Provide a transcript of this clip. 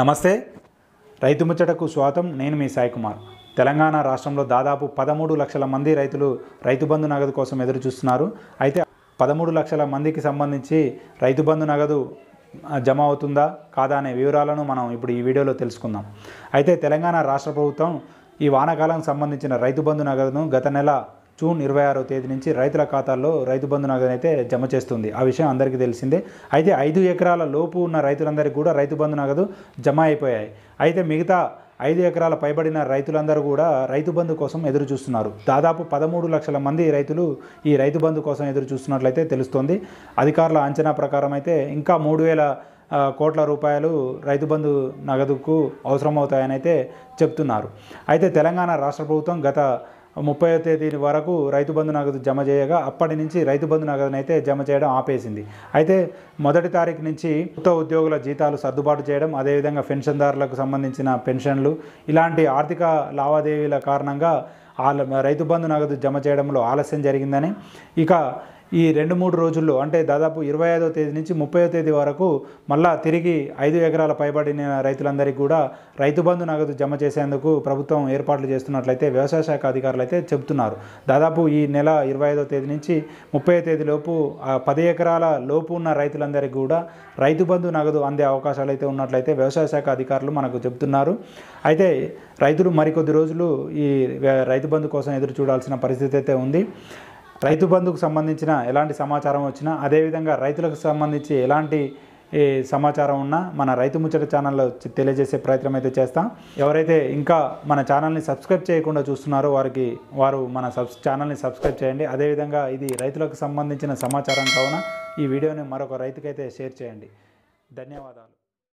నమస్తే రైతు ముచ్చటకు స్వాగతం నేను మీ సాయి కుమార్ తెలంగాణ రాష్ట్రంలో దాదాపు పదమూడు లక్షల మంది రైతులు రైతు బంధు నగదు కోసం ఎదురు చూస్తున్నారు అయితే పదమూడు లక్షల మందికి సంబంధించి రైతు బంధు నగదు జమ అవుతుందా కాదా అనే వివరాలను మనం ఇప్పుడు ఈ వీడియోలో తెలుసుకుందాం అయితే తెలంగాణ రాష్ట్ర ప్రభుత్వం ఈ వానాకాలం సంబంధించిన రైతు బంధు నగదును గత నెల జూన్ ఇరవై ఆరో తేదీ నుంచి రైతుల ఖాతాల్లో రైతు బంధు నగదు అయితే జమ చేస్తుంది ఆ విషయం అందరికీ తెలిసిందే అయితే ఐదు ఎకరాల లోపు ఉన్న రైతులందరికీ కూడా రైతు బంధు నగదు జమ అయిపోయాయి అయితే మిగతా ఐదు ఎకరాల పైబడిన రైతులందరూ కూడా రైతు బంధు కోసం ఎదురు చూస్తున్నారు దాదాపు పదమూడు లక్షల మంది రైతులు ఈ రైతు బంధు కోసం ఎదురు చూస్తున్నట్లయితే తెలుస్తోంది అధికారుల అంచనా ప్రకారం అయితే ఇంకా మూడు వేల కోట్ల రూపాయలు రైతు బంధు నగదుకు అవసరమవుతాయని అయితే చెప్తున్నారు అయితే తెలంగాణ రాష్ట్ర ప్రభుత్వం గత ముప్పై తేదీ వరకు రైతు బంధు నగదు జమ చేయగా అప్పటి నుంచి రైతు బంధు నగదుని అయితే జమ చేయడం ఆపేసింది అయితే మొదటి తారీఖు నుంచి కొత్త ఉద్యోగుల జీతాలు సర్దుబాటు చేయడం అదేవిధంగా పెన్షన్దారులకు సంబంధించిన పెన్షన్లు ఇలాంటి ఆర్థిక లావాదేవీల కారణంగా రైతు బంధు నగదు జమ చేయడంలో ఆలస్యం జరిగిందని ఇక ఈ రెండు మూడు రోజుల్లో అంటే దాదాపు ఇరవై ఐదో తేదీ నుంచి ముప్పైవ తేదీ వరకు మళ్ళా తిరిగి ఐదు ఎకరాల పైబడిన రైతులందరికీ కూడా రైతు బంధు నగదు జమ చేసేందుకు ప్రభుత్వం ఏర్పాట్లు చేస్తున్నట్లయితే వ్యవసాయ శాఖ అధికారులు అయితే చెబుతున్నారు దాదాపు ఈ నెల ఇరవై ఐదో తేదీ నుంచి ముప్పై తేదీ లోపు పది ఎకరాల లోపు ఉన్న రైతులందరికీ కూడా రైతు బంధు నగదు అందే అవకాశాలు అయితే ఉన్నట్లయితే వ్యవసాయ శాఖ అధికారులు మనకు చెబుతున్నారు అయితే రైతులు మరికొద్ది రోజులు ఈ రైతు బంధు కోసం ఎదురు చూడాల్సిన పరిస్థితి అయితే ఉంది రైతు బంధుకు సంబంధించిన ఎలాంటి సమాచారం వచ్చినా అదేవిధంగా రైతులకు సంబంధించి ఎలాంటి సమాచారం ఉన్నా మన రైతు ముచ్చట ఛానల్లో తెలియజేసే ప్రయత్నం అయితే చేస్తాం ఎవరైతే ఇంకా మన ఛానల్ని సబ్స్క్రైబ్ చేయకుండా చూస్తున్నారో వారికి వారు మన సబ్ ఛానల్ని సబ్స్క్రైబ్ చేయండి అదేవిధంగా ఇది రైతులకు సంబంధించిన సమాచారం కావున ఈ వీడియోని మరొక రైతుకైతే షేర్ చేయండి ధన్యవాదాలు